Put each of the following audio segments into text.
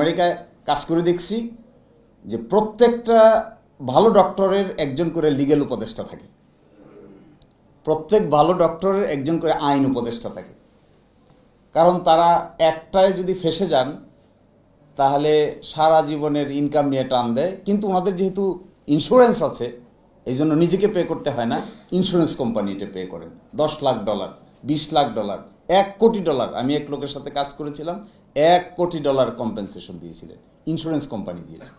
আমেরিকায় কাজ করে দেখছি যে প্রত্যেকটা ভালো ডক্টরের একজন করে লিগেল উপদেষ্টা থাকে প্রত্যেক ভালো ডক্টরের একজন করে আইন উপদেষ্টা থাকে কারণ তারা একটায় যদি ফেসে যান তাহলে সারা জীবনের ইনকাম নিয়ে টান দেয় কিন্তু ওনাদের যেহেতু ইন্স্যুরেন্স আছে এই জন্য নিজেকে পে করতে হয় না ইন্স্যুরেন্স কোম্পানিতে পে করেন দশ লাখ ডলার বিশ লাখ ডলার এক কোটি ডলার আমি এক লোকের সাথে কাজ করেছিলাম এক কোটি ডলার কম্পেনসেশন দিয়েছিলেন ইন্স্যুরেন্স কোম্পানি দিয়েছে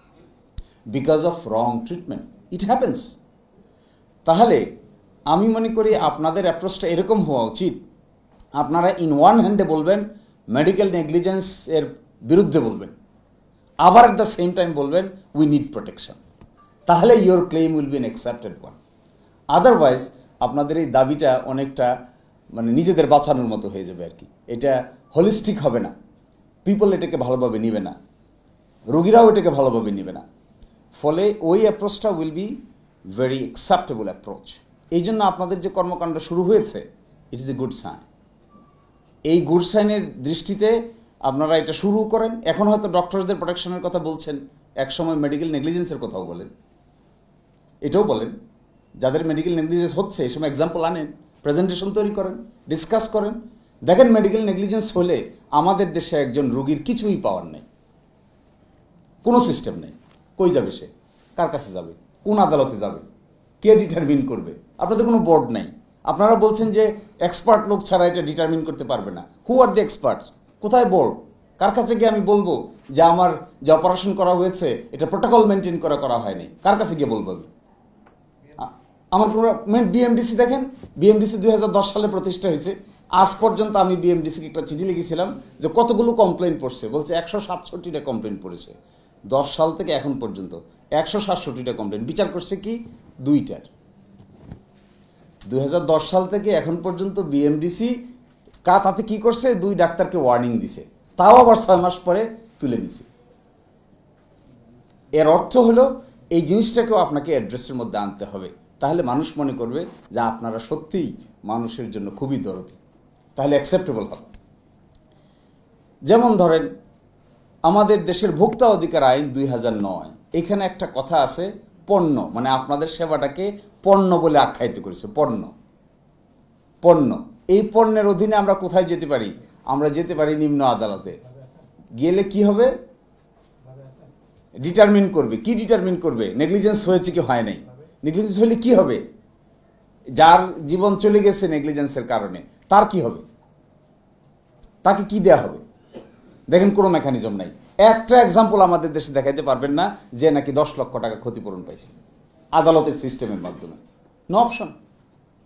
because of wrong treatment it happens তাহলে আমি মনে করি আপনাদের অ্যাপ্রোচটা এরকম হওয়া উচিত আপনারা ইন ওয়ান হ্যান্ডে বলবেন মেডিকেল নেগলিজেন্স এর বিরুদ্ধে বলবেন আবার অ্যাট দ্য সেম টাইম বলবেন উই নিড প্রোটেকশন তাহলে your claim will been accepted one otherwise আপনাদের এই দাবিটা অনেকটা মানে নিজেদের বাঁচানোর মতো হয়ে যাবে আর কি এটা হলিস্টিক হবে না পিপল এটাকে ভালোভাবে নিবে না রোগীরাও এটাকে ভালোভাবে নিবে না ফলে ওই অ্যাপ্রোচটা will be very acceptable approach এই জন্য আপনাদের যে কর্মকাণ্ড শুরু হয়েছে it is a good sign এই গুড সাইনের দৃষ্টিতে আপনারা এটা শুরু করেন এখন হয়তো ডক্টরসদের প্রোটেকশনের কথা বলছেন একসময় মেডিকেল নেগলিজেন্সের কথাও বলেন এটাও বলেন যাদের মেডিকেল নেগলিজেন্স হচ্ছে এই সময় এক্সাম্পল আনেন প্রেজেন্টেশন তৈরি করেন ডিসকাস করেন দেখেন মেডিকেল নেগলিজেন্স হলে আমাদের দেশে একজন রুগীর কিছুই পাওয়ার নেই কোনো সিস্টেম নেই কই যাবে সে কার কাছে যাবে কোন আদালতে যাবে কে ডিটারমিন করবে আপনাদের কোনো বোর্ড নাই আপনারা বলছেন যে এক্সপার্ট লোক ছাড়া এটা ডিটারমিন করতে পারবে না হু আর দি এক্সপার্ট কোথায় বোর্ড কার কাছে গিয়ে আমি বলবো যে আমার যে অপারেশন করা হয়েছে এটা প্রোটোকল মেনটেন করা করা হয়নি কার কাছে গিয়ে বলবো আমি আমার মেন বিএমডিসি দেখেন বিএমডিসি দুই সালে প্রতিষ্ঠা হয়েছে আজ পর্যন্ত আমি বিএমডিসিকে একটা চিঠি লিখেছিলাম যে কতগুলো কমপ্লেন পড়ছে বলছে একশো সাতষট্টিটা কমপ্লেন পড়েছে দশ সাল থেকে এখন পর্যন্ত একশো সাতষট্টিটা কমপ্লেন বিচার করছে কি দুইটার দুই সাল থেকে এখন পর্যন্ত বিএমডিসি কা তাতে কী করছে দুই ডাক্তারকে ওয়ার্নিং দিছে তাও আবার ছয় মাস পরে তুলে নিছে এর অর্থ হলো এই জিনিসটাকেও আপনাকে অ্যাড্রেসের মধ্যে আনতে হবে তাহলে মানুষ মনে করবে যে আপনারা সত্যিই মানুষের জন্য খুবই দরদি তাহলে অ্যাকসেপ্টেবল হবে যেমন ধরেন আমাদের দেশের ভোক্তা অধিকার আইন দুই নয় এখানে একটা কথা আছে পণ্য মানে আপনাদের সেবাটাকে পণ্য বলে আখ্যায়িত করেছে পণ্য পণ্য এই পণ্যের অধীনে আমরা কোথায় যেতে পারি আমরা যেতে পারি নিম্ন আদালতে গেলে কি হবে ডিটারমিন করবে কি ডিটারমিন করবে নেগলিজেন্স হয়েছে কি হয় নাই নেগলিজেন্স হলে কি হবে যার জীবন চলে গেছে নেগলিজেন্সের কারণে তার কি হবে তাকে কি দেয়া হবে দেখেন কোনো মেকানিজম নাই একটা এক্সাম্পল আমাদের দেশে দেখাইতে পারবেন না যে নাকি দশ লক্ষ টাকা ক্ষতিপূরণ পাইছে আদালতের সিস্টেমের মাধ্যমে নো অপশন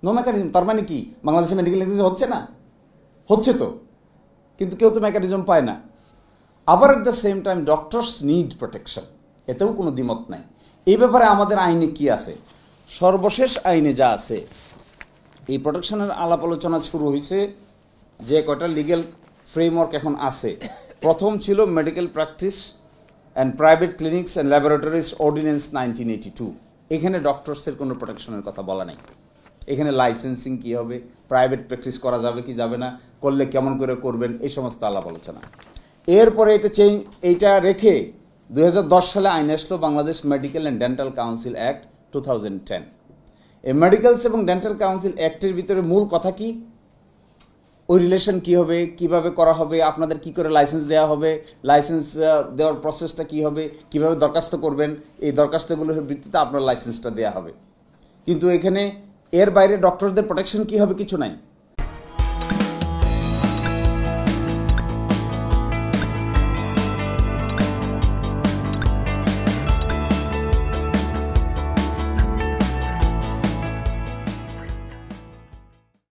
নো মেকানিজম তার মানে কি বাংলাদেশে মেডিকেল নেগলিজেন্স হচ্ছে না হচ্ছে তো কিন্তু কেউ তো মেকানিজম পায় না আবার at the same time doctors need protection এতেও কোনো দ্বিমত নাই এই ব্যাপারে আমাদের আইনে কি আছে সর্বশেষ আইনে যা আছে এই প্রোটেকশনের আলাপ আলোচনা শুরু হয়েছে যে কয়টা লিগেল ফ্রেমওয়ার্ক এখন আছে প্রথম ছিল medical practice and private clinics and laboratories ordinance nineteen eighty two এখানে ডক্টরসের কোনো প্রোটেকশনের কথা বলা নেই এখানে লাইসেন্সিং কী হবে প্রাইভেট প্র্যাকটিস করা যাবে কি যাবে না করলে কেমন করে করবেন এই সমস্ত আলাপ আলোচনা এরপরে এটা চেঞ্জ এইটা রেখে দু সালে আইন আসলো Bangladesh medical and dental council act two এই মেডিকেলস এবং ডেন্টাল কাউন্সিল অ্যাক্টের ভিতরে মূল কথা কি ওই রিলেশন কী হবে কিভাবে করা হবে আপনাদের কি করে লাইসেন্স দেওয়া হবে লাইসেন্স দেওয়ার প্রসেসটা কি হবে কিভাবে দরখাস্ত করবেন এই দরখাস্তগুলোর ভিত্তিতে আপনার লাইসেন্সটা দেওয়া হবে কিন্তু এখানে এর বাইরে ডক্টরদের প্রোটেকশন কি হবে কিছু নাই